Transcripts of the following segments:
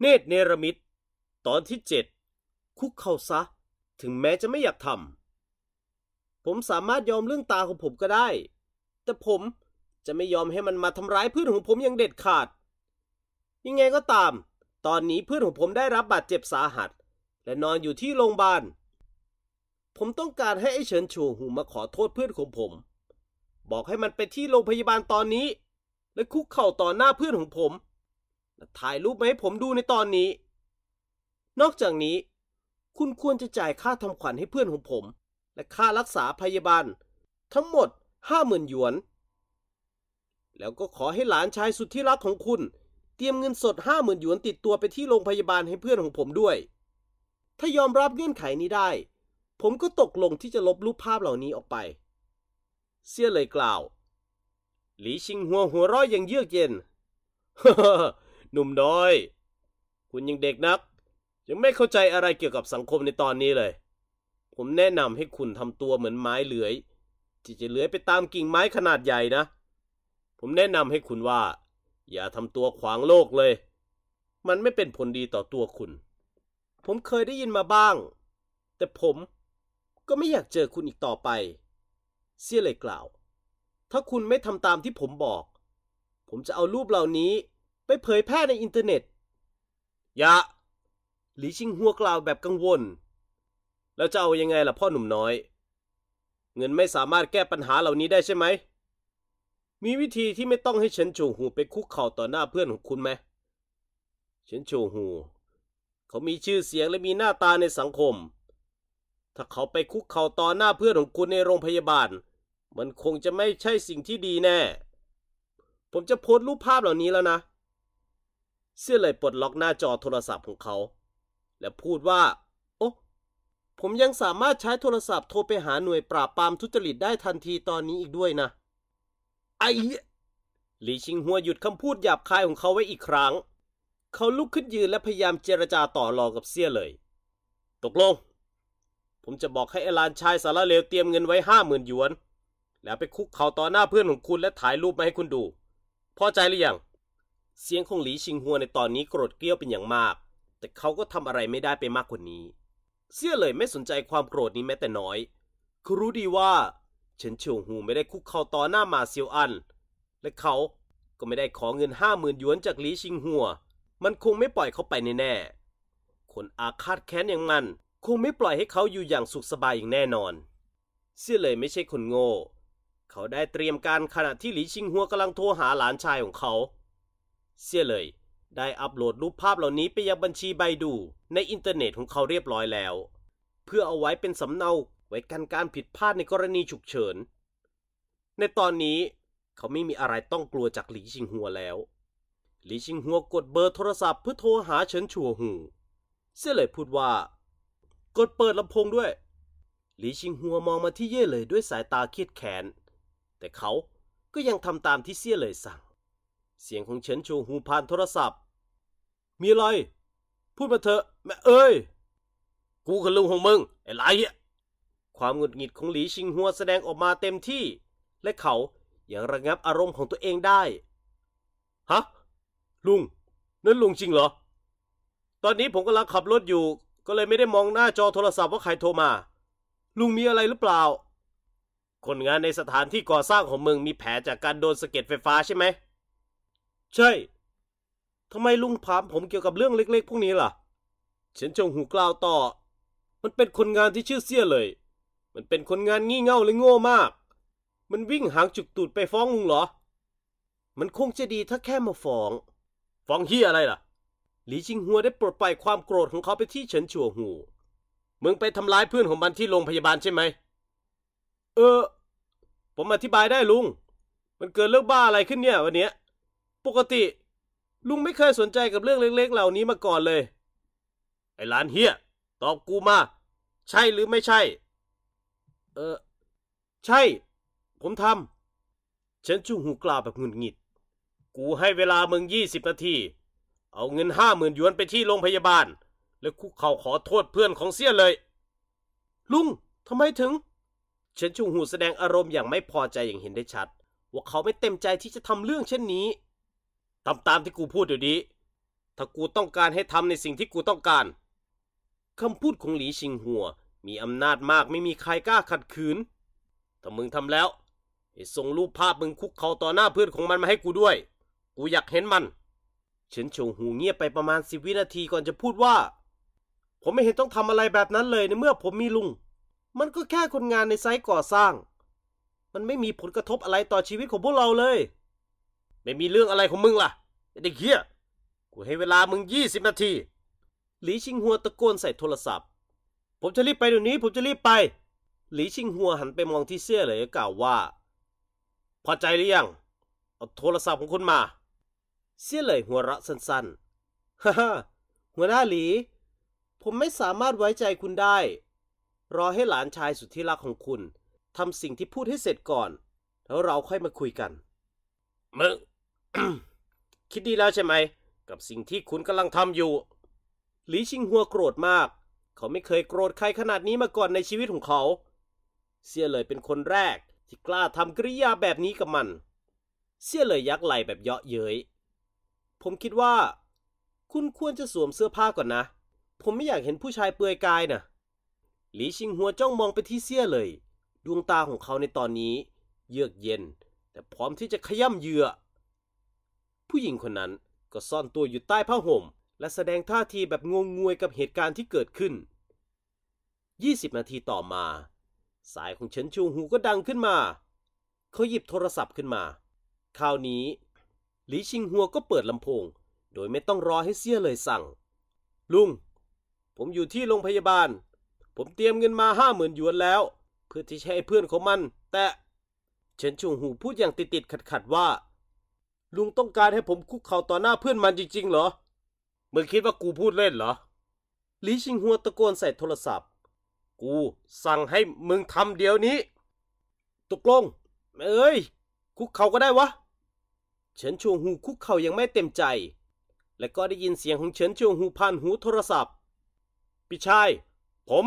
เนตรเนรมิตตอนที่เจ็ดคุกเข่าซะถึงแม้จะไม่อยากทำผมสามารถยอมเรื่องตาของผมก็ได้ แต่ผมจะไม่ยอมให้มันมาทำร้ายเพื่อนของผมอย่างเด็ดขาด ยังไงก็ตาม ตอนนี้เพื่อนของผมได้รับบาดเจ็บสาหัส และนอนอยู่ที่โรงพยาบาลผมต้องการให้ไอ้เฉินชูหูมาขอโทษเพื่อนของผม บอกให้มันไปที่โรงพยาบาลตอนนี้ และคุกเข่าต่อหน้าเพื่อนของผมและถ่ายรูปมาให้ผมดูในตอนนี้ นอกจากนี้ คุณควรจะจ่ายค่าทำขวัญให้เพื่อน ของ ผม และค่ารักษาพยาบาล ทั้งหมดห้าหมื่นหยวน แล้วก็ขอให้หลานชายสุดที่รักของคุณ เตรียมเงินสดห้าหมื่นหยวนติดตัวไปที่โรงพยาบาลให้เพื่อนของผมด้วย ถ้ายอมรับเงื่อนไขนี้ได้ ผมก็ตกลงที่จะลบรูปภาพเหล่านี้ออกไปเสี้ยเลยกล่าวหลีชิงหัวหัวร้อยอย่างเยือกเย็นหนุ่มน้อย คุณยังเด็กนัก ยังไม่เข้าใจอะไรเกี่ยวกับสังคมในตอนนี้เลย ผมแนะนำให้คุณทำตัวเหมือนไม้เลื้อยที่จะเลื้อยไปตามกิ่งไม้ขนาดใหญ่นะ ผมแนะนำให้คุณว่า อย่าทำตัวขวางโลกเลย มันไม่เป็นผลดีต่อตัวคุณ ผมเคยได้ยินมาบ้าง แต่ผมก็ไม่อยากเจอคุณอีกต่อไป เสียเลยกล่าว ถ้าคุณไม่ทำตามที่ผมบอก ผมจะเอารูปเหล่านี้ไปเผยแพร่ในอินเทอร์เน็ตยะ หลีชิงหัวกล่าวแบบกังวล แล้วจะเอายังไงล่ะพ่อหนุ่มน้อย เงินไม่สามารถแก้ปัญหาเหล่านี้ได้ใช่ไหม มีวิธีที่ไม่ต้องให้เฉินโฉหูไปคุกเข่าต่อหน้าเพื่อนของคุณไหมเฉินโฉหู เขามีชื่อเสียงและมีหน้าตาในสังคม ถ้าเขาไปคุกเข่าต่อหน้าเพื่อนของคุณในโรงพยาบาล มันคงจะไม่ใช่สิ่งที่ดีแน่ ผมจะโพสต์รูปภาพเหล่านี้แล้วนะเสี้ยเลยปลดล็อกหน้าจอโทรศัพท์ของเขา และพูดว่า โอ้ผมยังสามารถใช้โทรศัพท์โทรไปหาหน่วยปราบปรามทุจริตได้ทันทีตอนนี้อีกด้วยนะ ไอ้หลีชิงหัวหยุดคำพูดหยาบคายของเขาไว้อีกครั้ง เขาลุกขึ้นยืนและพยายามเจรจาต่อรองกับเสี้ยเลย ตกลง ผมจะบอกให้เอลานชายสารเลวเตรียมเงินไว้ห้าหมื่นหยวนแล้วไปคุกเขาต่อหน้าเพื่อนของคุณและถ่ายรูปมาให้คุณดูพอใจหรือยังเสียงของหลีชิงหัวในตอนนี้โกรธเกลี้ยวเป็นอย่างมาก แต่เขาก็ทำอะไรไม่ได้ไปมากกว่านี้ เสี้ยเลยไม่สนใจความโกรธนี้แม้แต่น้อยเขารู้ดีว่าเฉินเฉียวหูไม่ได้คุกเข่าต่อหน้ามาเซียวอัน และเขาก็ไม่ได้ขอเงินห้าหมื่นหยวนจากหลีชิงหัว มันคงไม่ปล่อยเขาไปแน่ๆคนอาฆาตแค้นอย่างมันคงไม่ปล่อยให้เขาอยู่อย่างสุขสบายอย่างแน่นอน เสี้ยเลยไม่ใช่คนโง่ เขาได้เตรียมการขณะที่หลีชิงหัวกำลังโทรหาหลานชายของเขาเสียเลยได้อัปโหลดรูปภาพเหล่านี้ไปยังบัญชีไบดูในอินเทอร์เน็ตของเขาเรียบร้อยแล้ว เพื่อเอาไว้เป็นสำเนาไว้กันการผิดพลาดในกรณีฉุกเฉิน ในตอนนี้เขาไม่มีอะไรต้องกลัวจากหลีชิงหัวแล้ว หลีชิงหัวกดเบอร์โทรศัพท์เพื่อโทรหาเฉินชัวหูเสี่ยเลยพูดว่า กดเปิดลำโพงด้วย หลีชิงหัวมองมาที่เย่เลยด้วยสายตาเครียดแค้นแต่เขาก็ยังทำตามที่เสี่ยเลยสั่งเสียงของเฉินชูหูผ่านโทรศัพท์ มีอะไร พูดมาเถอะแม่เอ้ย กูคือลุงของมึง ไอ้ไรเนี่ยความหงุดหงิดของหลีชิงหัวแสดงออกมาเต็มที่ และเขายังระงับอารมณ์ของตัวเองได้ ฮะ ลุง นั่นลุงจริงเหรอ ตอนนี้ผมกำลังขับรถอยู่ก็เลยไม่ได้มองหน้าจอโทรศัพท์ว่าใครโทรมา ลุงมีอะไรหรือเปล่า คนงานในสถานที่ก่อสร้างของมึงมีแผลจากการโดนสะเก็ดไฟฟ้าใช่ไหมใช่ ทำไมลุงถามผมเกี่ยวกับเรื่องเล็กๆ พวกนี้ล่ะ เฉินจงหูกล่าวต่อ มันเป็นคนงานที่ชื่อเสี้ยเลย มันเป็นคนงานงี่เง่าและโง่มาก มันวิ่งหางจุกตูดไปฟ้องลุงเหรอ มันคงจะดีถ้าแค่มาฟ้อง ฟ้องเฮียอะไรล่ะ หลีชิงหัวได้ปลดปล่อยความโกรธของเขาไปที่เฉินชัวหู มึงไปทำร้ายเพื่อนของมันที่โรงพยาบาลใช่ไหม เออ ผมอธิบายได้ลุง มันเกิดเรื่องบ้าอะไรขึ้นเนี่ยวันเนี้ยปกติ ลุงไม่เคยสนใจกับเรื่องเล็กๆ เหล่านี้มาก่อนเลย ไอ้หลานเฮียตอบกูมา ใช่หรือไม่ใช่ เออใช่ ผมทำฉันจูงหูกล่าวแบบหงุดหงิด กูให้เวลามึงยี่สิบนาที เอาเงินห้าหมื่นหยวนไปที่โรงพยาบาล แล้วคุกเข่าขอโทษเพื่อนของเสี้ยเลย ลุงทำไมถึง เฉันชูหูแสดงอารมณ์อย่างไม่พอใจอย่างเห็นได้ชัดว่าเขาไม่เต็มใจที่จะทำเรื่องเช่นนี้ทำตามที่กูพูดเดี๋ยวนี้ ถ้ากูต้องการให้ทำในสิ่งที่กูต้องการ คำพูดของหลีชิงหัวมีอำนาจมากไม่มีใครกล้าขัดขืน ถ้ามึงทำแล้วส่งรูปภาพมึงคุกเข่าต่อหน้าเพื่อนของมันมาให้กูด้วย กูอยากเห็นมัน เฉินโฉงหูเงียบไปประมาณสิบวินาทีก่อนจะพูดว่า ผมไม่เห็นต้องทำอะไรแบบนั้นเลย ในเมื่อผมมีลุง มันก็แค่คนงานในไซต์ก่อสร้าง มันไม่มีผลกระทบอะไรต่อชีวิตของพวกเราเลยไม่มีเรื่องอะไรของมึงล่ะไอ้เด็กเฮียกูให้เวลามึงยี่สิบนาที หลีชิงหัวตะโกนใส่โทรศัพท์ ผมจะรีบไปเดี๋ยวนี้ ผมจะรีบไป หลีชิงหัวหันไปมองที่เสี้ยเลยกล่าวว่า พอใจหรือยัง เอาโทรศัพท์ของคุณมา เสี้ยเลยหัวเราะสั้นๆฮ่าหัวหน้าหลี ผมไม่สามารถไว้ใจคุณได้ รอให้หลานชายสุดที่รักของคุณทำสิ่งที่พูดให้เสร็จก่อน แล้วเราค่อยมาคุยกัน มึงคิดดีแล้วใช่ไหม กับสิ่งที่คุณกำลังทำอยู่ หลีชิงหัวโกรธมาก เขาไม่เคยโกรธใครขนาดนี้มาก่อนในชีวิตของเขา เสียเลยเป็นคนแรก ที่กล้าทำกริยาแบบนี้กับมัน เสียเลยยักไหลแบบเยาะเย้ยผมคิดว่า คุณควรจะสวมเสื้อผ้าก่อนนะ ผมไม่อยากเห็นผู้ชายเปลือยกายนะ่ะหลีชิงหัวจ้องมองไปที่เสียเลย ดวงตาของเขาในตอนนี้ เยือกเย็น แต่พร้อมที่จะขย่ำเหยื่อผู้หญิงคนนั้นก็ซ่อนตัวอยู่ใต้ผ้าห่ม และแสดงท่าทีแบบงงงวยกับเหตุการณ์ที่เกิดขึ้น20นาทีต่อมา สายของเฉินชูหูก็ดังขึ้นมา เขาหยิบโทรศัพท์ขึ้นมาคราวนี้ หลีชิงหัวก็เปิดลำโพง โดยไม่ต้องรอให้เสี้ยเลยสั่ง ลุง ผมอยู่ที่โรงพยาบาล ผมเตรียมเงินมาห้าหมื่นหยวนแล้วเพื่อที่จะให้เพื่อนของมันแต่เฉินชูหูพูดอย่างติดติดขัดขัดว่าลุงต้องการให้ผมคุกเข่าต่อหน้าเพื่อนมันจริง ๆ เหรอ มึงคิดว่ากูพูดเล่นเหรอลีชิงหัวตะโกนใส่โทรศัพท์ กูสั่งให้มึงทำเดี๋ยวนี้ตกลงเอ้ย คุกเข่าก็ได้วะ เฉินชวงหูคุกเข่ายังไม่เต็มใจ และก็ได้ยินเสียงของ เฉินชวงหูผ่านหูโทรศัพท์พี่ชาย ผม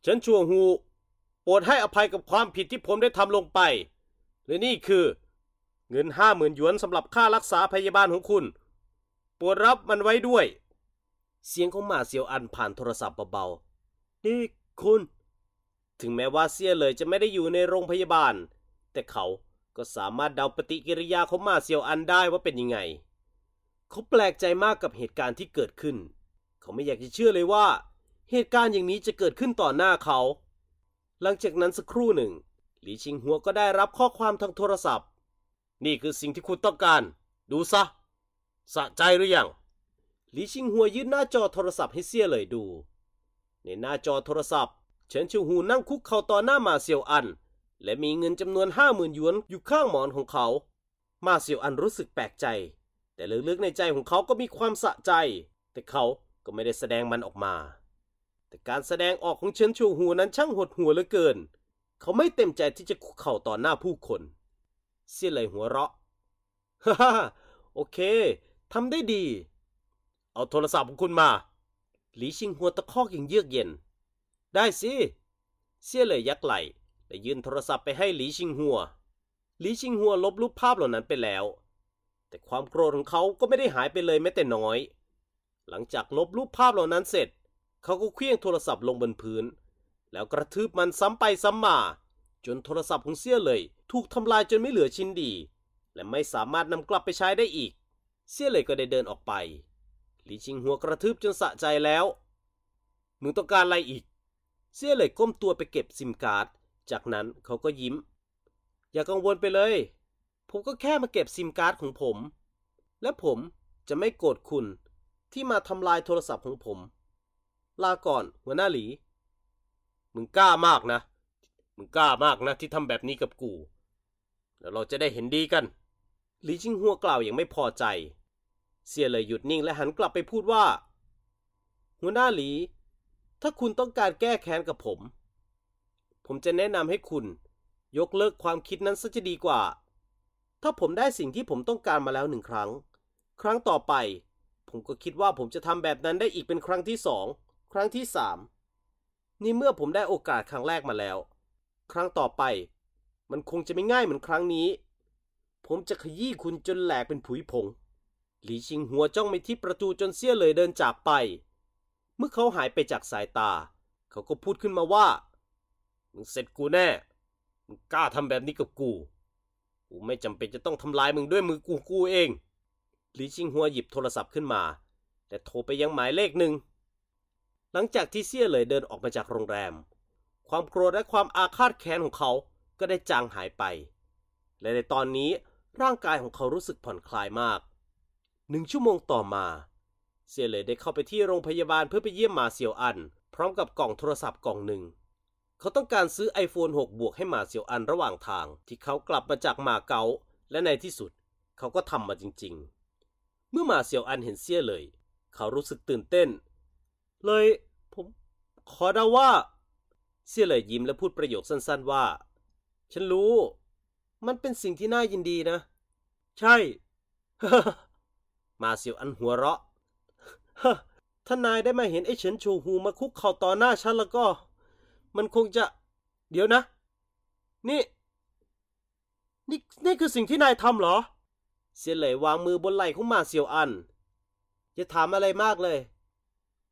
เฉินชวงหู โปรดให้อภัยกับความผิดที่ผมได้ทำลงไป และนี่คือเงินห้าหมื่นหยวนสำหรับค่ารักษาพยาบาลของคุณ โปรดรับมันไว้ด้วย เสียงของหมาเซียว อันผ่านโทรศัพท์เบาๆ นี่ คุณ ถึงแม้ว่าเซียเลยจะไม่ได้อยู่ในโรงพยาบาล แต่เขาก็สามารถเดาปฏิกิริยาของหมาเซียวอันได้ว่าเป็นยังไง เขาแปลกใจมากกับเหตุการณ์ที่เกิดขึ้น เขาไม่อยากจะเชื่อเลยว่า เหตุการณ์อย่างนี้จะเกิดขึ้นต่อหน้าเขา หลังจากนั้นสักครู่หนึ่งหลีชิงหัวก็ได้รับข้อความทางโทรศัพท์นี่คือสิ่งที่คุณต้องการ ดูซะ สะใจหรืออยังหลีชิงหัวยืนหน้าจอโทรศัพท์ให้เสียเลยดู ในหน้าจอโทรศัพท์เฉินชิวหูนั่งคุกเข่าต่อหน้ามาเซียวอัน และมีเงินจำนวนห้าหมื่นหยวนอยู่ข้างหมอนของเขา มาเซียวอันรู้สึกแปลกใจ แต่ลึกๆในใจของเขาก็มีความสะใจ แต่เขาก็ไม่ได้แสดงมันออกมา แต่การแสดงออกของเฉินชิวหูนั้นช่างหดหัวเหลือเกิน เขาไม่เต็มใจที่จะคุกเข่าต่อหน้าผู้คนเสียเลยหัวเราะ ฮ่าฮ่าโอเค ทำได้ดี เอาโทรศัพท์ของคุณมา หลีชิงหัวตะคอกอย่างเยือกเย็น ได้สิเสียเลยยักไหลและยื่นโทรศัพท์ไปให้หลีชิงหัว หลีชิงหัวลบรูปภาพเหล่านั้นไปแล้ว แต่ความโกรธของเขาก็ไม่ได้หายไปเลยแม้แต่น้อย หลังจากลบรูปภาพเหล่านั้นเสร็จ เขาก็เคลี้ยงโทรศัพท์ลงบนพื้น แล้วกระทืบมันซ้ำไปซ้ำมา จนโทรศัพท์ของเสี้ยเลยถูกทำลายจนไม่เหลือชิ้นดี และไม่สามารถนำกลับไปใช้ได้อีก เสี่ยเลยก็ได้เดินออกไปหลีชิงหัวกระทืบจนสะใจแล้ว มึงต้องการอะไรอีก เสี่ยเลยก้มตัวไปเก็บซิมการ์ด จากนั้นเขาก็ยิ้ม อย่ากังวลไปเลย ผมก็แค่มาเก็บซิมการ์ดของผม และผมจะไม่โกรธคุณที่มาทำลายโทรศัพท์ของผม ลาก่อน หัวหน้าหลีมึงกล้ามากนะมึงกล้ามากนะที่ทำแบบนี้กับกูแล้วเราจะได้เห็นดีกัน หลีจิงหัวกล่าวอย่างไม่พอใจ เสียเลยหยุดนิ่งและหันกลับไปพูดว่า หัวหน้าหลี ถ้าคุณต้องการแก้แค้นกับผม ผมจะแนะนำให้คุณ ยกเลิกความคิดนั้นซะจะดีกว่า ถ้าผมได้สิ่งที่ผมต้องการมาแล้วหนึ่งครั้ง ครั้งต่อไป ผมก็คิดว่าผมจะทำแบบนั้นได้อีกเป็นครั้งที่สอง ครั้งที่สาม นี่เมื่อผมได้โอกาสครั้งแรกมาแล้ว ครั้งต่อไปมันคงจะไม่ง่ายเหมือนครั้งนี้ ผมจะขยี้คุณจนแหลกเป็นผุยผงหลีชิงหัวจ้องไปที่ประตูจนเสี้ยเลยเดินจากไป เมื่อเขาหายไปจากสายตา เขาก็พูดขึ้นมาว่า มึงเสร็จกูแน่ มึงกล้าทำแบบนี้กับกู กูไม่จำเป็นจะต้องทำลายมึงด้วยมือกูกูเองหลีชิงหัวหยิบโทรศัพท์ขึ้นมาแต่โทรไปยังหมายเลขหนึ่ง หลังจากที่เสี้ยเลยเดินออกมาจากโรงแรม ความโกรธและความอาฆาตแค้นของเขาก็ได้จางหายไป และในตอนนี้ร่างกายของเขารู้สึกผ่อนคลายมาก หนึ่งชั่วโมงต่อมาเซียเลยได้เข้าไปที่โรงพยาบาลเพื่อไปเยี่ยมมาเซียวอัน พร้อมกับกล่องโทรศัพท์กล่องหนึ่ง เขาต้องการซื้อ iPhone 6บวกให้มาเซียวอันระหว่างทางที่เขากลับมาจากมาเก๊าและในที่สุดเขาก็ทำมาจริง ๆ เมื่อมาเซียวอันเห็นเซียเลย เขารู้สึกตื่นเต้น เลย ผม ขอได้ว่า เซียเลยยิ้มและพูดประโยคสั้น ๆว่าฉันรู้ มันเป็นสิ่งที่น่ายินดีนะ ใช่ มาเสียวอันหัวเราะถ้านายได้มาเห็นไอ้เฉินชูฮูมาคุกเข่าต่อหน้าฉันแล้วก็ มันคงจะ เดี๋ยวนะ นี่ นี่ นี่คือสิ่งที่นายทำเหรอเสียเหลยวางมือบนไหล่ของมาเสียวอันอย่าถามอะไรมากเลย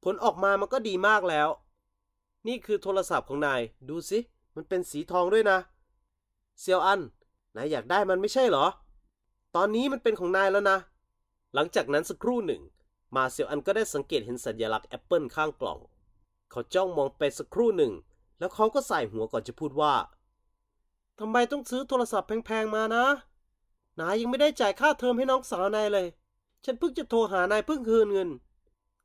ผลออกมามันก็ดีมากแล้ว นี่คือโทรศัพท์ของนาย ดูสิ มันเป็นสีทองด้วยนะเซียวอัน นายอยากได้มันไม่ใช่เหรอ ตอนนี้มันเป็นของนายแล้วนะ หลังจากนั้นสักครู่หนึ่ง มาเซียวอันก็ได้สังเกตเห็นสัญลักษณ์แอปเปิลข้างกล่อง เขาจ้องมองไปสักครู่หนึ่ง แล้วเขาก็ใส่หัวก่อนจะพูดว่า ทำไมต้องซื้อโทรศัพท์แพง ๆ มานะ นายยังไม่ได้จ่ายค่าเทอมให้น้องสาวนายเลย ฉันเพิ่งจะโทรหานายเพิ่งคืนเงิน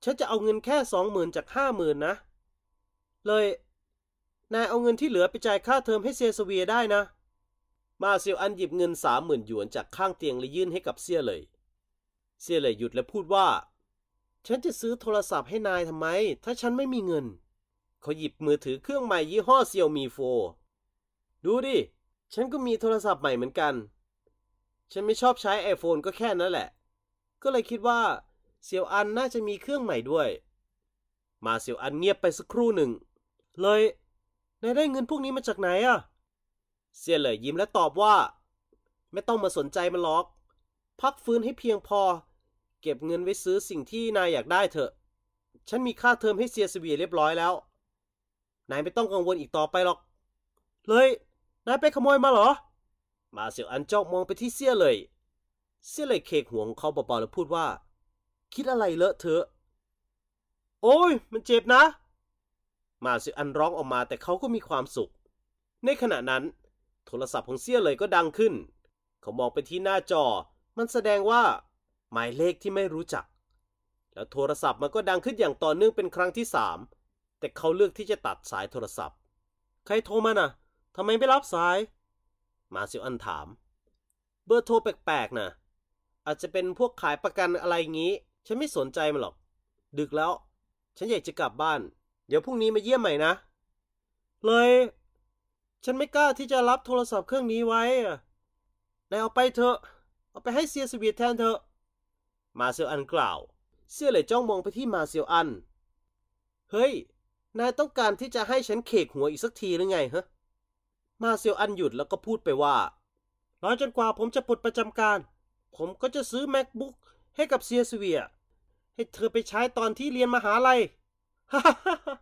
ฉันจะเอาเงินแค่สองหมื่นจากห้าหมื่นนะ เลย นายเอาเงินที่เหลือไปจ่ายค่าเทอมให้เซียสเวียได้นะมาเซียวอันหยิบเงินสามหมื่นหยวนจากข้างเตียงและยื่นให้กับเซี่ยเลย เซี่ยเลยหยุดและพูดว่า ฉันจะซื้อโทรศัพท์ให้นายทำไม ถ้าฉันไม่มีเงินเขาหยิบมือถือเครื่องใหม่ยี่ห้อเซี่ยวมีโฟดูดิ ฉันก็มีโทรศัพท์ใหม่เหมือนกัน ฉันไม่ชอบใช้ไอโฟนก็แค่นั้นแหละ ก็เลยคิดว่า เซียวอันน่าจะมีเครื่องใหม่ด้วย มาเซียวอันเงียบไปสักครู่หนึ่ง เลยนายได้เงินพวกนี้มาจากไหนอะเซียนเหลยยิ้มและตอบว่า ไม่ต้องมาสนใจมันหรอก พักฟื้นให้เพียงพอ เก็บเงินไว้ซื้อสิ่งที่นายอยากได้เถอะ ฉันมีค่าเทอมให้เซียสวีเรียบร้อยแล้วนายไม่ต้องกังวลอีกต่อไปหรอก เลยนายไปขโมยมาเหรอ มาเสี่ยวอันจ้องมองไปที่เซียเลยเซียเลยเคกหัวของเขาเบาๆแล้วพูดว่า คิดอะไรเลอะเถอะโอ้ยมันเจ็บนะ มาเสี่ยวอันร้องออกมาแต่เขาก็มีความสุข ในขณะนั้นโทรศัพท์ของเซียเลยก็ดังขึ้น เขามองไปที่หน้าจอ มันแสดงว่า หมายเลขที่ไม่รู้จัก แล้วโทรศัพท์มันก็ดังขึ้นอย่างต่อเนื่องเป็นครั้งที่สามแต่เขาเลือกที่จะตัดสายโทรศัพท์ ใครโทรมานะ่ะทำไมไม่รับสาย มาซิวอันถาม เบอร์โทรแปลกๆนะ่ะอาจจะเป็นพวกขายประกันอะไรงี้ ฉันไม่สนใจมันหรอก ดึกแล้ว ฉันอยากจะกลับบ้าน เดี๋ยวพรุ่งนี้มาเยี่ยมใหม่นะ เลยฉันไม่กล้าที่จะรับโทรศัพท์เครื่องนี้ไว้อะนายเอาไปเถอะ เอาไปให้เซียสวีทแทนเถอะ มาเซียวอันกล่าวเซียเลยจ้องมองไปที่มาเซียวอัน เฮ้ย นายต้องการที่จะให้ฉันเขกหัวอีกสักทีหรือไงฮะมาเซียวอันหยุดแล้วก็พูดไปว่าร้อจนกว่าผมจะปลดประจำการ ผมก็จะซื้อ macbook ให้กับเซียสเวีย ให้เธอไปใช้ตอนที่เรียนมหาลัยฮ่าฮ่าฮ่า